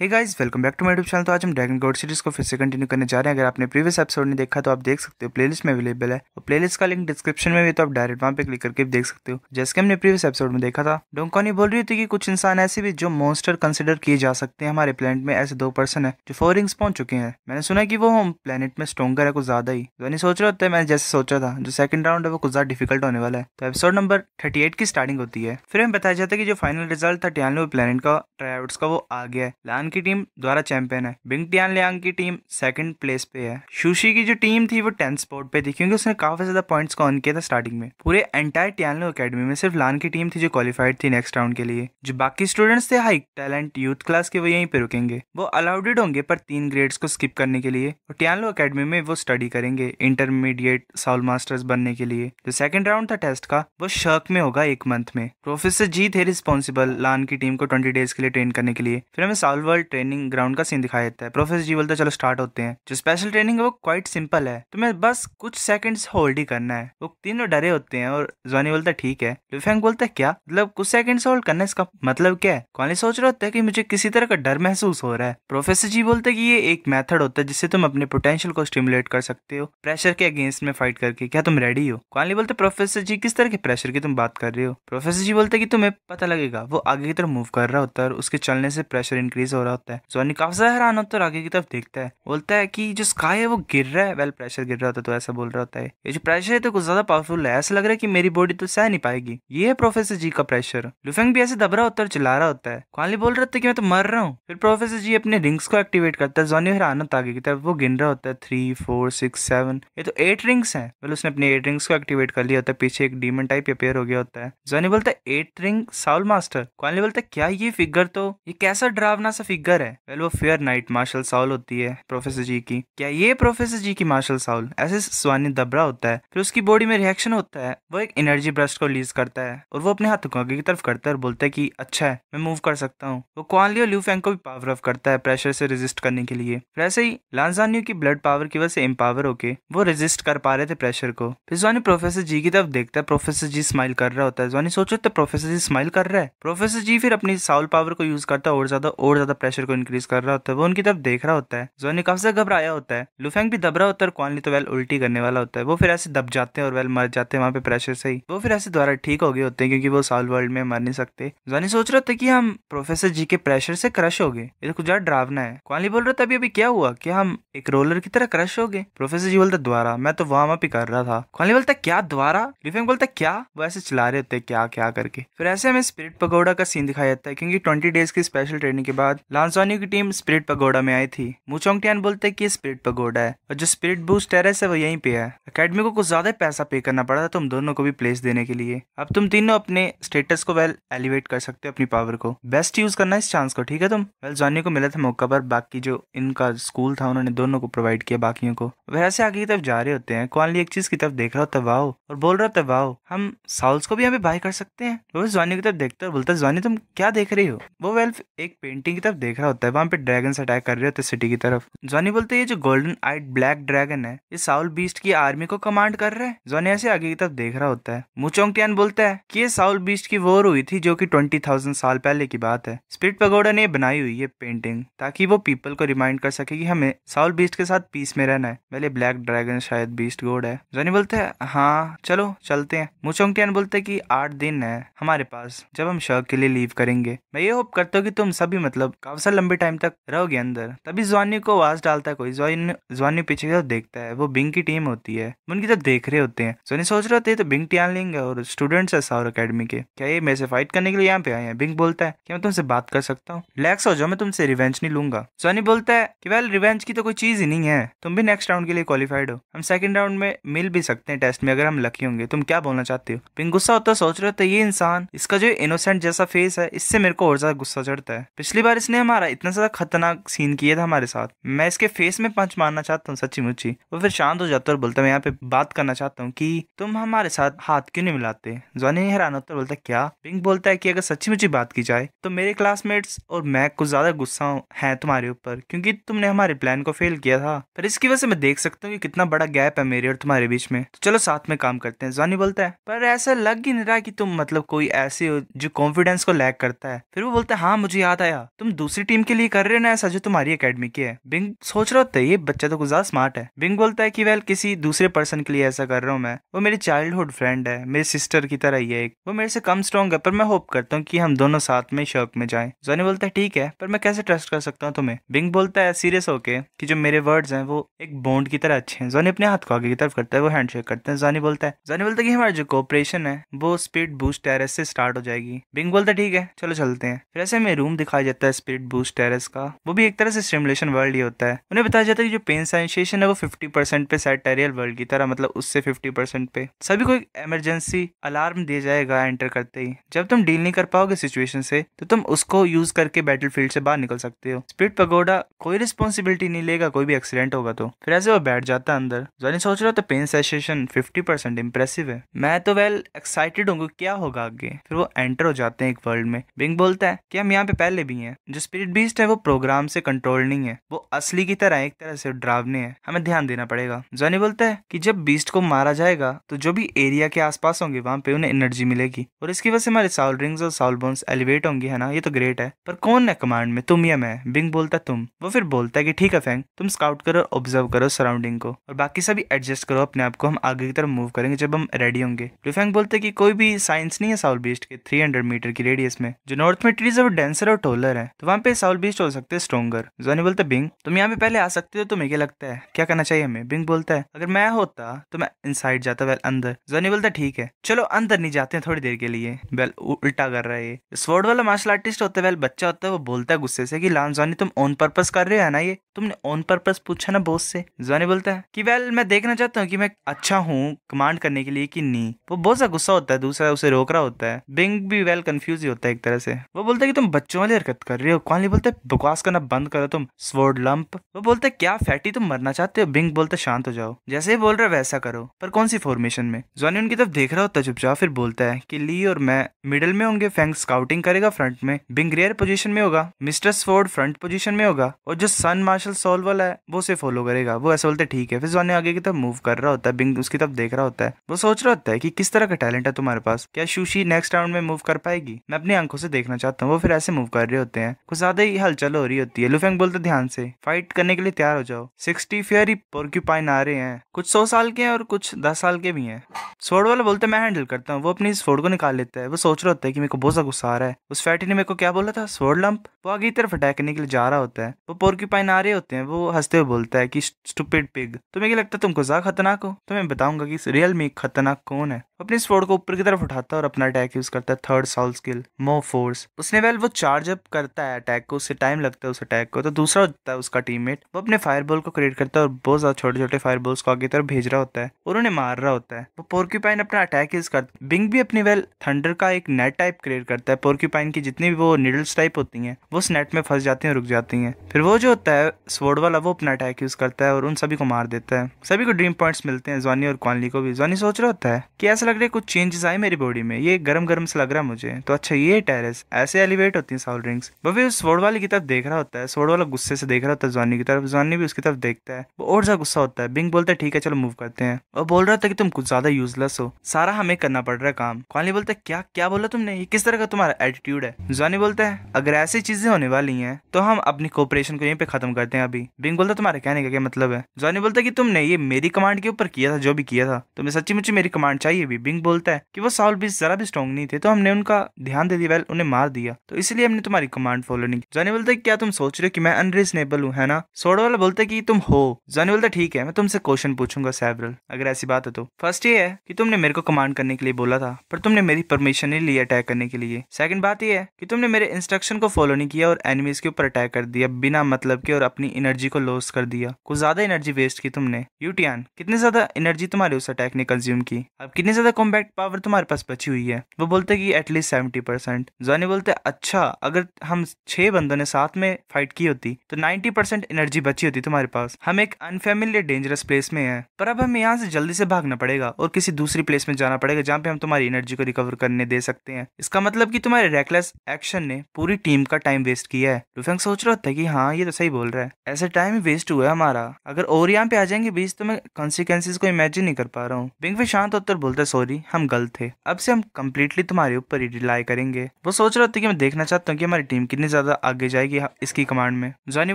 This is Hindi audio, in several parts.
hey guys welcome back to my YouTube channel तो आज हम ड्रैगन गॉड सीरीज को फिर से कंटिन्यू करने जा रहे हैं अगर आपने प्रीवियस एपिसोड नहीं देखा तो आप देख सकते हो प्लेलिस्ट में अवेलेबल है और प्लेलिस्ट का लिंक डिस्क्रिप्शन में भी तो आप डायरेक्ट वहां पे क्लिक करके देख सकते हो जैसे कि हमने प्रीवियस एपिसोड में देखा था डोंकोनी बोल रही थी कि कुछ इंसान ऐसे भी जो मॉन्स्टर कंसिडर किए जा सकते हैं हमारे प्लेनेट में ऐसे दो पर्सन है जो फोरिंग्स पहुंच चुके हैं मैंने सुना की वो हम प्लेनेट में स्ट्रॉगर है कुछ ज्यादा ही धोनी तो सोच रहा था मैंने जैसे सोचा था जो सेकंड राउंड है वो कुछ ज्यादा डिफिकल्ट होने वाला है तो एपिसोड नंबर थर्टी की स्टार्टिंग होती है फिर हमें बताया जाता है कि जो फाइनल रिजल्ट था टियानवे प्लेनेट का ट्रायआउट्स का वो आ गया है लियांग की टीम द्वारा चैंपियन है बिंग टियान लियांग की टीम सेकंड प्लेस पे है शुशी की जो टीम थी वो टेंथ स्पॉट पे थी क्योंकि उसने काफी ज्यादा पॉइंट्स का ऑन किया था स्टार्टिंग में पूरे एंटायर टियानलो अकेडमी में सिर्फ लान की टीम थी जो क्वालिफाइड थी नेक्स्ट राउंड के लिए जो बाकी स्टूडेंट्स थे हाई टैलेंट यूथ क्लास के वो यहीं पे रुकेंगे वो अलाउडेड होंगे पर तीन ग्रेड्स को स्किप करने के लिए और टियानलो अकेडमी में वो स्टडी करेंगे इंटरमीडिएट साउल मास्टर्स बनने के लिए जो सेकंड राउंड था टेस्ट का वो शर्क में होगा एक मंथ में प्रोफेसर जी थे रिस्पॉन्सिबल लान की टीम को ट्वेंटी डेज के लिए ट्रेन करने के लिए फिर हमें साउल जीवल ट्रेनिंग ग्राउंड का सीन दिखाया जाता है प्रोफेसर जीवल तो चलो स्टार्ट होते हैं जो स्पेशल ट्रेनिंग है वो क्वाइट सिंपल है तुम्हें तो बस कुछ सेकंड्स होल्ड ही करना है वो तीनों डरे होते हैं और जोनी बोलता है ठीक है लुफेंग बोलता है क्या मतलब कुछ सेकंड्स होल्ड करना इसका मतलब क्या है कॉली सोच रहा होता है कि मुझे किसी तरह का डर महसूस हो रहा है प्रोफेसर जी बोलते हैं कि ये एक मेथड होता है जिससे तुम अपने पोटेंशियल को स्टिमुलेट कर सकते हो प्रेशर के अगेंस्ट में फाइट करके क्या तुम रेडी हो कौन बोलते प्रोफेसर जी किस तरह के प्रेशर की तुम बात कर रहे हो प्रोफेसर जी बोलते कि तुम्हें पता लगेगा वो आगे की तरफ मूव कर रहा होता है और उसके चलने से प्रेशर इंक्रीज हो रहा होता है सोनी काफी ज्यादा हैरान होता है आगे की तरफ देखता है बोलता है कि जो स्काई है वो गिर रहा है वेल प्रेशर गिर रहा होता है तो ऐसा बोल रहा होता है ये जो प्रेशर है तो कुछ ज्यादा पावरफुल है ऐसा लग रहा है की मेरी बॉडी तो सह नहीं पाएगी ये है प्रोफेसर जी का प्रेशर लुफेंग भी ऐसे दबरा होता है और चिल्ला रहा होता है खाली बोल रहा था है कि मैं तो मर रहा हूँ फिर प्रोफेसर जी अपने रिंग्स को एक्टिवेट करता है जोनी हैरान होता आगे की तरफ वो गिन रहा होता है थ्री फोर सिक्स सेवन ये तो एट रिंग्स है वेल उसने अपने एट रिंग्स को एक्टिवेट कर लिया होता है पीछे एक डीमन टाइप अपेयर हो गया होता है जोनी बोलता है eight ring soul master Conley बोलता है क्या ये फिगर तो ये कैसा डरावना सा फिगर है वेल वो फेयर नाइट मार्शल साउल होती है प्रोफेसर जी की क्या ये प्रोफेसर जी की मार्शल साउल ऐसे स्वानी दबरा होता है फिर उसकी बॉडी में रिएक्शन होता है वो एक एनर्जी ब्रस्ट को रिलीज करता है और वो अपने हाथों को आगे की तरफ करता है और बोलता है की अच्छा है मैं मूव कर सकता हूँ वो क्वानली और ल्यूफेंग को भी पावर ऑफ करता है प्रेशर से रेजिस्ट करने के लिए फिर ऐसे ही लांजानियो की ब्लड पावर की वजह से एम्पावर होके वो रेजिस्ट कर पा रहे थे प्रेशर को फिर जॉनी प्रोफेसर जी की तरफ देखता है प्रोफेसर जी स्माइल कर रहा होता है जॉनी सोचो तो प्रोफेसर जी स्माइल कर रहा है प्रोफेसर जी फिर अपनी साउल पावर को यूज करता है और ज्यादा और ज्यादा प्रेशर को इंक्रीज कर रहा होता है वो उनकी तरफ देख रहा होता है जोनी काफी ज्यादा घबराया होता है लुफेंग भी दब रहा होता है और क्वानली तो वेल उल्टी करने वाला होता है वो फिर ऐसे दब जाते हैं और वेल मर जाते हैं वहाँ पे प्रेशर से ही वो फिर ऐसे द्वारा ठीक हो गए होते हैं क्योंकि वो साल वर्ल्ड में मर नहीं सकते जोनी सोच रहा था कि हम प्रोफेसर जी के प्रेशर से क्रश हो गए ये तो कुछ ज्यादा डरावना है क्वानली बोल रहा था अभी अभी क्या हुआ कि हम एक रोलर की तरह क्रश हो गए प्रोफेसर जी बोलते द्वारा मैं तो वार्म अप ही कर रहा था क्वानली बोलता क्या द्वारा लुफेंग बोलता क्या वो ऐसे चला रहे होते क्या क्या करके फिर ऐसे हमें स्पिरिट पकौड़ा का सीन दिखाया जाता है क्योंकि ट्वेंटी डेज की स्पेशल ट्रेनिंग के बाद लांसोनियो की टीम स्पिरिट पगोडा में आई थी मुचोंगटियान बोलते कि स्पिरिट पगोडा है और जो स्पिरिट बूस्ट टेरेस है वो यहीं पे है अकेडमी को कुछ ज्यादा पैसा पे करना पड़ा था तुम दोनों को भी प्लेस देने के लिए अब तुम तीनों अपने स्टेटस को वेल एलिवेट कर सकते हो अपनी पावर को बेस्ट यूज करना इस चांस को ठीक है तुम वेल जॉनी को मिला था मौका पर बाकी जो इनका स्कूल था उन्होंने दोनों को प्रोवाइड किया बाकियों को वैसे आगे की तरफ जा रहे होते हैं कौन ली एक चीज की तरफ देख रहा होता वाओ और बोल रहा होता तबाओ हम साउल्स को भी यहाँ पे बाय कर सकते हैं वो जॉनी की तरफ देखता है बोलता जॉनी तुम क्या देख रहे हो वो वेल्फ एक पेंटिंग की तरफ देख रहा होता है वहाँ पे ड्रैगन अटैक कर रहे होते सिटी की तरफ जॉनी बोलते ये जो गोल्डन आइट ब्लैक ड्रैगन है ये साउल बीस्ट की आर्मी को कमांड कर रहे हैं जॉनी ऐसे आगे की तरफ देख रहा होता है मुचोंगटियान बोलता है की ये साउल बीस्ट की वोर हुई थी जो की ट्वेंटी थाउजेंड साल पहले की बात है स्पिरिट पगोडा ने बनाई हुई है पेंटिंग ताकि वो पीपल को रिमाइंड कर सके की हमें साउल बीस्ट के साथ पीस में रहना है पहले ब्लैक ड्रैगन शायद बीस्ट गोड है जॉनी बोलते है हाँ चलो चलते हैं मुचोंगटियान बोलते हैं की आठ दिन है हमारे पास जब हम शर्क के लिए लीव करेंगे मैं ये होप करता हूँ कि तुम सभी मतलब काफी लंबे टाइम तक रहोगे अंदर तभी जवानी को आवाज डालता है कोई जवानी पीछे की तरफ देखता है वो बिंग की टीम होती है उनकी तरफ देख रहे होते हैं जोनी सोच रहे होते हैं तो बिंग टी है और स्टूडेंट्स है सावर अकेडमी के क्या ये मेरे से फाइट करने के लिए यहाँ पे आए हैं बिंग बोलता है कि मैं तुमसे बात कर सकता हूँ रिलैक्स हो जाओ मैं तुमसे रिवेंज नहीं लूंगा सोनी बोलता है कि वेल रिवेंज की तो कोई चीज ही नहीं है तुम भी नेक्स्ट राउंड के लिए क्वालिफाइड हो हम सेकंड राउंड में मिल भी सकते हैं टेस्ट में अगर हम लकी होंगे तुम क्या बोलना चाहते हो बिंग गुस्सा होता सोच रहे होते ये इंसान इसका जो इनोसेंट जैसा फेस है इससे मेरे को और ज्यादा गुस्सा चढ़ता है पिछली बार इसने उसने हमारा इतना ज्यादा खतरनाक सीन किया था हमारे साथ मैं इसके फेस में पंच मारना चाहता हूँ सच्ची मुच्ची वो फिर शांत हो जाता है और बोलता मैं यहाँ पे बात करना चाहता हूँ कि तुम हमारे साथ हाथ क्यों नहीं मिलाते जॉनी हैरान होता बोलता क्या पिंक बोलता है कि अगर सच्ची मुच्ची बात की जाए तो मेरे क्लासमेट्स और मैं कुछ ज्यादा गुस्सा है तुम्हारे ऊपर क्योंकि तुमने हमारे प्लान को फेल किया था पर इसकी वजह से मैं देख सकता हूँ कि कितना बड़ा गैप है मेरे और तुम्हारे बीच में तो चलो साथ में काम करते हैं जॉनी बोलता है पर ऐसा लग ही नहीं रहा कि तुम मतलब कोई ऐसे हो जो कॉन्फिडेंस को लैक करता है फिर वो बोलता है हाँ मुझे याद आया तुम दूसरी टीम के लिए कर रहे हो ना ऐसा जो तुम्हारी अकेडमी की है बिंग सोच रहा होता है ये बच्चा तो कुछ ज्यादा स्मार्ट है बिंग बोलता है कि वेल किसी दूसरे पर्सन के लिए ऐसा कर रहा हूँ मैं वो मेरी चाइल्डहुड फ्रेंड है मेरी सिस्टर की तरह ही है एक वो मेरे से कम स्ट्रॉन्ग है पर मैं होप करता हूँ की हम दोनों साथ में शर्क में जाए जोनी बोलता है ठीक है पर मैं कैसे ट्रस्ट कर सकता हूँ तुम्हें बिंग बोलता है सीरियस होके कि जो मेरे वर्ड्स हैं वो एक बॉन्ड की तरह अच्छे हैं जोनी अपने हाथ को आगे की तरफ करता है वो हैंड शेक करते हैं जोनी बोलता है जोनी बोलता है कि हमारा जो कॉपरेशन है वो स्पीड बूस्ट टेरस से स्टार्ट हो जाएगी बिंग बोलता है ठीक है चलो चलते हैं फिर ऐसे में रूम दिखाया जाता है स्पीड स्ट्रीट बूस्ट टेरेस का वो भी एक तरह से स्टिमुलेशन वर्ल्ड ही होता है उन्हें बताया जाता है कि जो पेन सेंसेशन है वो 50 परसेंट पे सैटेरियल वर्ल्ड की तरह मतलब उससे 50 परसेंट पे सभी को एक इमरजेंसी अलार्म दिया जाएगा एंटर करते ही जब तुम डील नहीं कर पाओगे सिचुएशन से तो तुम उसको यूज करके बैटल से बाहर निकल सकते हो स्पीड पगोडा कोई रिस्पॉन्सिबिलिटी नहीं लेगा कोई भी एक्सीडेंट होगा तो फिर ऐसे वो बैठ जाता है अंदर जॉनी सोच रहा तो pain sensation fifty percent impressive है मैं तो वेल एक्साइटेड हूँ क्या होगा आगे फिर वो एंटर हो जाते हैं एक वर्ल्ड में बिंग बोलता है कि हम यहाँ पे पहले भी हैं जिस स्पिरिट बीस्ट है वो प्रोग्राम से कंट्रोल नहीं है वो असली की तरह एक तरह से ड्रावने है हमें ध्यान देना पड़ेगा जॉनी बोलता है कि जब बीस्ट को मारा जाएगा तो जो भी एरिया के आसपास होंगे वहां पे उन्हें एनर्जी मिलेगी और इसकी वजह से हमारे साउल रिंग्स और साउल बोन्स एलिवेट होंगी है ना ये तो ग्रेट है पर कौन है कमांड में तुम या मैं बिंग बोलता तुम वो फिर बोलता है कि ठीक है फैंग तुम स्काउट करो ऑब्जर्व करो सराउंडिंग को और बाकी सभी एडजस्ट करो अपने आप को हम आगे की तरफ मूव करेंगे जब हम रेडी होंगे लुफेंग तो बोलते कि कोई भी साइंस नहीं है साउल बीस्ट के थ्री मीटर की रेडियस में जो नॉर्थ में ट्रीज है वो डेंसर और टोलर है तो वहाँ वहाँ पे साउल बीस्ट हो सकते हैं स्ट्रोंगर जोनी बोलते बिंग तुम यहाँ पे पहले आ सकते हो तो तुम्हें क्या लगता है क्या करना चाहिए हमें बिंग बोलता है अगर मैं होता तो मैं इनसाइड जाता वेल अंदर जोनी बोलता ठीक है चलो अंदर नहीं जाते हैं थोड़ी देर के लिए वेल उल्टा कर रहा है स्वर्ड वाला मार्शल आर्टिस्ट होता है वेल बच्चा होता है वो बोलता है गुस्से से की लाम जोनी तुम ऑन पर्पज कर रहे हो ना ये तुमने ऑन पर्पज पूछा ना बोस से जोनी बोलता है की वेल मैं देखना चाहता हूँ की मैं अच्छा हूँ कमांड करने के लिए की नहीं वो बहुत सा गुस्सा होता है दूसरा उसे रोक रहा होता है बिंग भी वेल कंफ्यूज ही होता है एक तरह से वो बोलता है की तुम बच्चों वाली हरकत कर रहे हो हो कॉनली बोलते बकवास करना बंद करो तुम स्वर्ड लंप वो बोलते क्या फैटी तुम मरना चाहते हो बिंग बोलते शांत हो जाओ जैसे ही बोल रहे वैसा करो पर कौन सी फॉर्मेशन में जॉनी उनकी तरफ देख रहा होता चुपचाप फिर बोलता है की ली और मैं मिडल में होंगे फैंग स्काउटिंग करेगा फ्रंट में बिंग रेयर पोजिशन में होगा मिस्टर स्वर्ड फ्रंट पोजिशन में होगा और जो सन मार्शल सोल वाला है वो उसे फॉलो करेगा वो ऐसा बोलते ठीक है फिर जॉनी आगे की तरफ मूव कर रहा होता है बिंग उसकी तरफ देख रहा होता है वो सोच रहा होता है की किस तरह का टैलेंट है तुम्हारे पास क्या शुशी नेक्स्ट राउंड में मूव कर पाएगी मैं अपनी आंखों से देखना चाहता हूँ वो फिर ऐसे मूव कर रहे होते हैं कुछ ज्यादा ही हलचल हो रही होती है लुफेंग बोलते ध्यान से फाइट करने के लिए तैयार हो जाओ सिक्सटी फेयर ही पोर्क्यूपाइन आ रहे हैं कुछ सौ साल के हैं और कुछ दस साल के भी हैं स्वर्ड वाला बोलते मैं हैंडल करता हूँ वो अपनी स्वर्ड को निकाल लेता है वो सोच रहा होता है कि मेरे को बहुत सा गुस्सा आ रहा है उस फैटी ने मेरे को क्या बोला था स्वर्ड लंप वो आगे की तरफ अटैक करने के लिए जा रहा होता है वो पोर्क्यूपाइन आ रहे होते हैं वो हंसते हुए बोलता है की स्टूपिड पिग तुम्हें क्या लगता है तुमको ज्यादा खतरनाक हो तो मैं बताऊंगा की रियल में खतरनाक कौन है अपने स्वर्ड को ऊपर की तरफ उठाता है और अपना अटैक यूज करता है थर्ड साउल स्किल मो फोर्स उसने वेल वो चार्ज अप करता है है अटैक को उससे टाइम लगता है उस अटैक को तो दूसरा होता है उसका टीममेट वो अपने फायर बॉल को क्रिएट करता है और बहुत ज्यादा छोटे छोटे फायर बॉल्स को आगे तरफ भेज रहा होता है और उन्हें मार रहा होता है वो पोर्क्यूपाइन अपना अटैक यूज करता है बिंग भी अपनी वेल थंडर का एक नेट टाइप क्रिएट करता है पोर्क्यूपाइन की जितनी भी वो निडल्स टाइप होती है वो उस नेट में फंस जाती है रुक जाती है फिर वो जो होता है स्वर्ड वाला वो अपना अटैक यूज करता है और उन सभी को मार देता है सभी को ड्रीम पॉइंट्स मिलते हैं जोनी और क्वानली को भी जोनी सोच रहा होता है कि ऐसा लग रहा है कुछ चेंजेस आए मेरी बॉडी में ये गर्म गर्म से लग रहा है मुझे तो अच्छा ये टेरिस ऐसे एलिवेट होती है साउल रिंग्स वो भी जो स्वर्ण वाली की तरफ देख रहा होता है स्वर्ड वाला गुस्से से देख रहा होता है जॉनी की तरफ जॉनी भी उसकी तरफ देखता है वो और ज्यादा गुस्सा होता है बिंग बोलता है ठीक है चलो मूव करते हैं और बोल रहा था कि तुम कुछ ज्यादा यूजलेस हो सारा हमें करना पड़ रहा है काम कॉनली बोलता है क्या क्या बोला तुमने ये किस तरह का तुम्हारा एटीट्यूड है जॉनी बोलता है अगर ऐसी चीजें होने वाली है तो हम अपनी कोऑपरेशन को यहीं पे खत्म करते हैं अभी बिंग बोलता तुम्हारे कहने का क्या मतलब है जॉनी बोलता है कि तुमने ये मेरी कमांड के ऊपर किया था जो भी किया था तुम्हें सच्ची मुझे मेरी कमांड चाहिए भी बिंग बोलता है कि वो साउल भी जरा भी स्ट्रॉन्ग नहीं थे तो हमने उनका ध्यान दे दिया वेल उन्हें मार दिया तो इसलिए हमने तुम्हारी कमांड फॉलो खोलने की जॉनी बोलता क्या तुम सोच रहे हो कि मैं अनरिजनेबल हूँ है ना सोडो वाला बोलते कि तुम हो जानी बोलता ठीक है मैं तुमसे क्वेश्चन पूछूंगा सैबरल अगर ऐसी बात है तो फर्स्ट ये है कि तुमने मेरे को कमांड करने के लिए बोला था पर तुमने मेरी परमिशन नहीं ली अटैक करने के लिए सेकंड बात यह है कि तुमने मेरे इंस्ट्रक्शन को फॉलो नहीं किया और एनिमीज के ऊपर अटैक कर दिया बिना मतलब के और अपनी एनर्जी को लॉस कर दिया कुछ ज्यादा एनर्जी वेस्ट की तुमने यूटियान कितनी ज्यादा एनर्जी तुम्हारे उस अटैक ने कंज्यूम की अब कितने ज्यादा कॉम्बैक्ट पावर तुम्हारे पास बची हुई है वो बोलते कि एटलीस्ट सेवेंटी परसेंट जानी बोलते अच्छा अगर हम छह बंदों ने साथ में फाइट की होती तो 90 परसेंट एनर्जी बची होती तुम्हारे पास हम एक अनफेमिलियर डेंजरस प्लेस में हैं पर अब हमें यहाँ से जल्दी से भागना पड़ेगा और किसी दूसरी प्लेस में जाना पड़ेगा जहाँ पे हम तुम्हारी एनर्जी को रिकवर करने दे सकते हैं इसका मतलब की तुम्हारे रेकलेस एक्शन ने पूरी टीम का टाइम वेस्ट किया है लुफेंग सोच रहा था की हाँ ये तो सही बोल रहा है ऐसे टाइम वेस्ट हुआ है हमारा अगर और यहाँ पे आ जाएंगे बीच तो मैं कॉन्सिक्वेंसिस को इमेजिन नहीं कर पा रहा हूँ बिंग शांत होकर बोलता सॉरी हम गलत थे अब से हम कम्प्लीटली तुम्हारे ऊपर ही रिलाई करेंगे वो सोच रहा था कि मैं देखना चाहता हूँ कि हमारी टीम कितनी ज़्यादा आगे जाएगी इसकी कमांड में जॉनी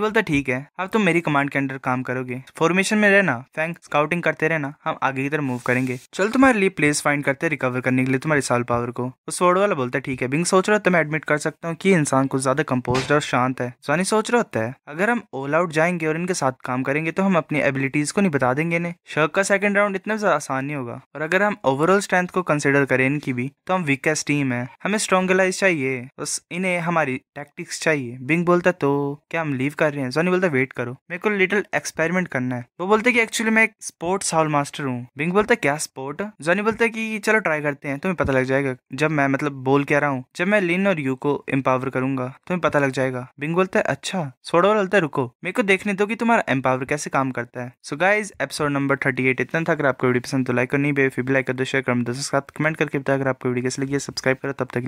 बोलता ठीक है अब तुम मेरी कमांड के अंडर काम करोगे फॉर्मेशन में रहना फैंक स्काउटिंग करते रहना हम आगे की तरफ मूव करेंगे चल तुम्हारे लिए प्लेस फाइंड करते रिकवर करने के लिए तुम्हारे साल पावर को उस वर्ड वाला बोलता है ठीक है बिंग सोच रहा होता तो मैं एडमिट कर सकता हूँ की इंसान कुछ ज्यादा कम्पोज और शांत है जॉनी सोच रहा होता है अगर हम ऑल आउट जाएंगे और इनके साथ काम करेंगे तो हम अपनी एबिलिटीज को नहीं बता देंगे इन्हें शर्क का सेकंड राउंड इतना ज्यादा आसान नहीं होगा और अगर हम ओवरऑल स्ट्रेंथ को कंसिडर करें इनकी भी तो हम वीकेस्ट टीम है हमें स्ट्रॉन्ग चाहिए बस इन्हें हमारी टैक्टिक्स फिजिक्स चाहिए बिंग बोलता तो क्या हम लीव कर रहे हैं सोनी बोलता वेट करो मेरे को लिटिल एक्सपेरिमेंट करना है वो बोलते कि एक्चुअली मैं एक स्पोर्ट्स हॉल मास्टर हूँ बिंग बोलता क्या स्पोर्ट जोनी बोलता कि चलो ट्राई करते हैं तुम्हें पता लग जाएगा जब मैं मतलब बोल क्या रहा हूँ जब मैं लिन और यू को एम्पावर करूंगा तुम्हें पता लग जाएगा बिंग बोलता है अच्छा सोडा बोलता है रुको मेरे को देखने दो कि तुम्हारा एम्पावर कैसे काम करता है so guys episode number thirty eight इतना था अगर आपको वीडियो पसंद तो लाइक करनी नहीं बे फिर लाइक कर दो शेयर कर दो कमेंट करके बताया अगर आपको वीडियो कैसे लगी सब्सक्राइब करो तब तक